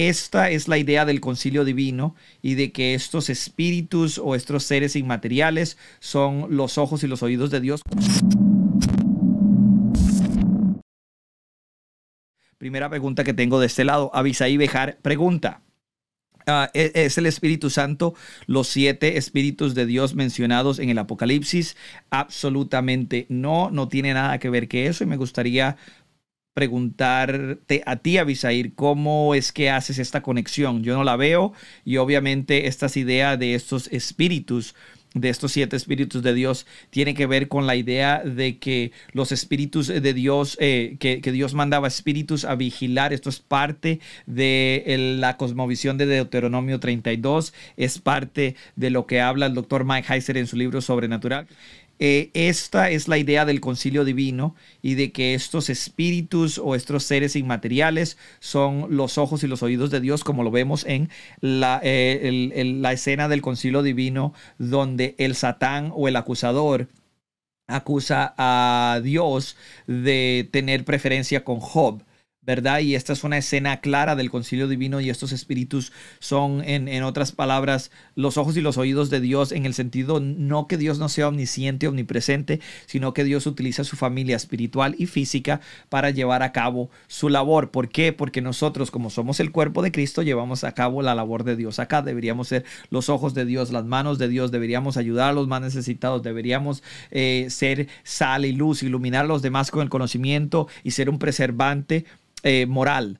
Esta es la idea del concilio divino y de que estos espíritus o estos seres inmateriales son los ojos y los oídos de Dios. Primera pregunta que tengo de este lado. Avisaí Bejar pregunta. Ah, ¿e-, es el Espíritu Santo, los siete espíritus de Dios mencionados en el Apocalipsis? Absolutamente no, no tiene nada que ver que eso y me gustaría preguntarte a ti, Abisair, cómo es que haces esta conexión. Yo no la veo y obviamente estas ideas de estos espíritus de estos siete espíritus de Dios tiene que ver con la idea de que los espíritus de Dios, eh, que, que, Dios mandaba espíritus a vigilar. Esto es parte de la cosmovisión de Deuteronomio 32, es parte de lo que habla el doctor Mike Heiser en su libro Sobrenatural. Eh, esta es la idea del concilio divino y de que estos espíritus o estos seres inmateriales son los ojos y los oídos de Dios, como lo vemos en la, eh, la escena del concilio divino donde el satán o el acusador acusa a Dios de tener preferencia con Job. ¿verdad? Y esta es una escena clara del concilio divino y estos espíritus son, en, en, otras palabras, los ojos y los oídos de Dios en el sentido no que Dios no sea omnisciente, omnipresente, sino que Dios utiliza su familia espiritual y física para llevar a cabo su labor. ¿Por qué? Porque nosotros, como somos el cuerpo de Cristo, llevamos a cabo la labor de Dios. Acá deberíamos ser los ojos de Dios, las manos de Dios, deberíamos ayudar a los más necesitados, deberíamos eh, ser sal y luz, iluminar a los demás con el conocimiento y ser un preservante eh, moral